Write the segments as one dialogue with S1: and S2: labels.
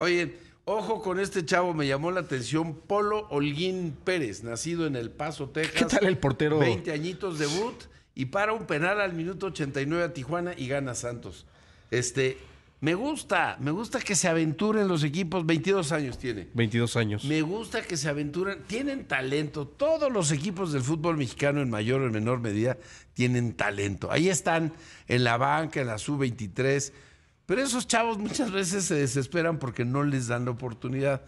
S1: Oye, ojo con este chavo, me llamó la atención Polo Holguín Pérez, nacido en El Paso, Texas. ¿Qué tal el portero? 20 añitos debut y para un penal al minuto 89 a Tijuana y gana Santos. Este, me gusta, me gusta que se aventuren los equipos, 22 años tiene. 22 años. Me gusta que se aventuren, tienen talento, todos los equipos del fútbol mexicano en mayor o en menor medida tienen talento. Ahí están en la banca, en la sub-23, pero esos chavos muchas veces se desesperan porque no les dan la oportunidad.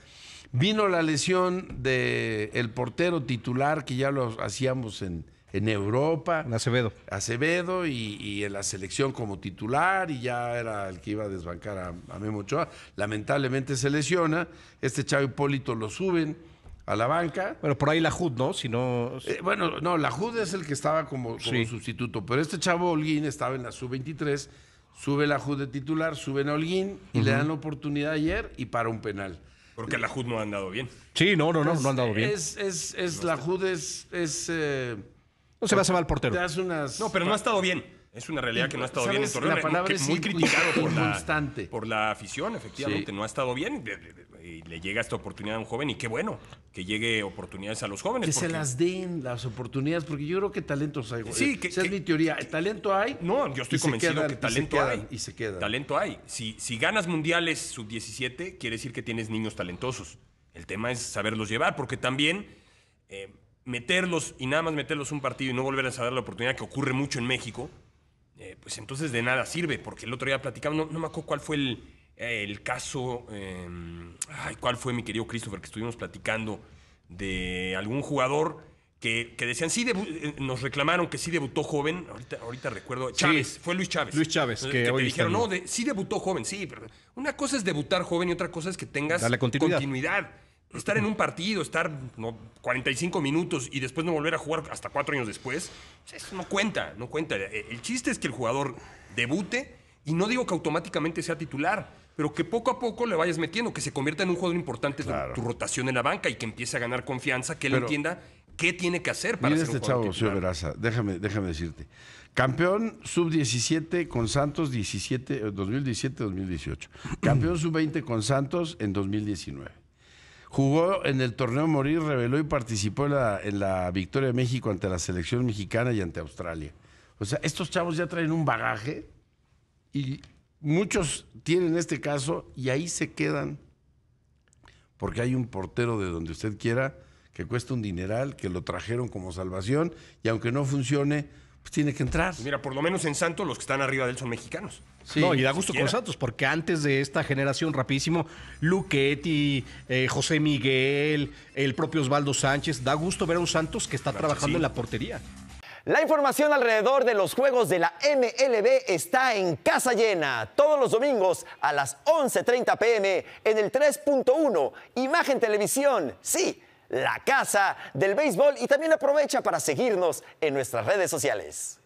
S1: Vino la lesión del el portero titular, que ya lo hacíamos en, en Europa. En Acevedo. Acevedo y, en la selección como titular, y ya era el que iba a desbancar a, a Memo Ochoa. Lamentablemente se lesiona. Este chavo Hipólito lo suben a la banca. Bueno, por ahí la Jud, ¿no? Si no... Eh, bueno, no, la Jud es el que estaba como, como sustituto, pero este chavo Holguín estaba en la sub-23 Sube la JUD de titular, suben a Holguín y le dan la oportunidad ayer y para un penal. Porque la JUD no ha andado bien. Sí, no, no, no, no ha pues andado bien. Es, es, es la JUD es... Eh, no se va a al portero. Te unas... No, pero no ha estado bien. Es una realidad que no ha estado bien en Torreón. muy criticado por la,
S2: por la afición, efectivamente. No ha estado bien. le llega esta oportunidad a un joven y qué bueno que llegue oportunidades a los jóvenes. Que se las
S1: den las oportunidades, porque yo creo que talentos hay. Sí, que, Esa es mi teoría. talento hay. No, yo estoy convencido que talento hay. Y
S2: se queda. Talento hay. Si, si ganas mundiales sub-17, quiere decir que tienes niños talentosos. El tema es saberlos llevar, porque también... Eh, meterlos y nada más meterlos un partido y no volver a saber la oportunidad que ocurre mucho en México, eh, pues entonces de nada sirve, porque el otro día platicamos, no, me acuerdo cuál fue el, caso, em, ay, cuál fue mi querido Christopher, que estuvimos platicando de algún jugador que, decían, sí, eh, nos reclamaron que sí debutó joven, ahorita, ahorita recuerdo, Chávez, fue Luis Chávez. Luis Chávez, que, hoy dijeron, no, sí debutó joven, sí, pero una cosa es debutar joven y otra cosa es que tengas continuidad estar en un partido, estar no, 45 minutos y después no volver a jugar hasta cuatro años después, pues eso no cuenta, no cuenta. E, el chiste es que el jugador debute y no digo que automáticamente sea titular, pero que poco a poco le vayas metiendo, que se convierta en un jugador importante claro. tu, rotación en la banca y que empiece a ganar confianza, que él entienda qué tiene que hacer para ser este chavo, señor
S1: Veraza, déjame, déjame decirte. Campeón sub-17 con Santos 17, 2017-2018. Eh, Campeón sub-20 con Santos en 2019 Jugó en el torneo Morir, reveló y participó en la, victoria de México ante la selección mexicana y ante Australia. O sea, estos chavos ya traen un bagaje y muchos tienen este caso y ahí se quedan. Porque hay un portero de donde usted quiera que cuesta un dineral, que lo trajeron como salvación y aunque no funcione, pues tiene que entrar. Mira, por lo menos en Santos los que están arriba de él son mexicanos. Sí, y da gusto con Santos,
S2: porque antes de esta generación, rapidísimo, Luquetti, eh, José Miguel, el propio Osvaldo Sánchez, da gusto ver a un Santos que está trabajando en la portería. La información alrededor de los juegos de la MLB está en Casa Llena, todos los domingos a las 11.30 pm en el 3.1, Imagen Televisión, sí la casa del béisbol y también aprovecha para seguirnos en nuestras redes sociales.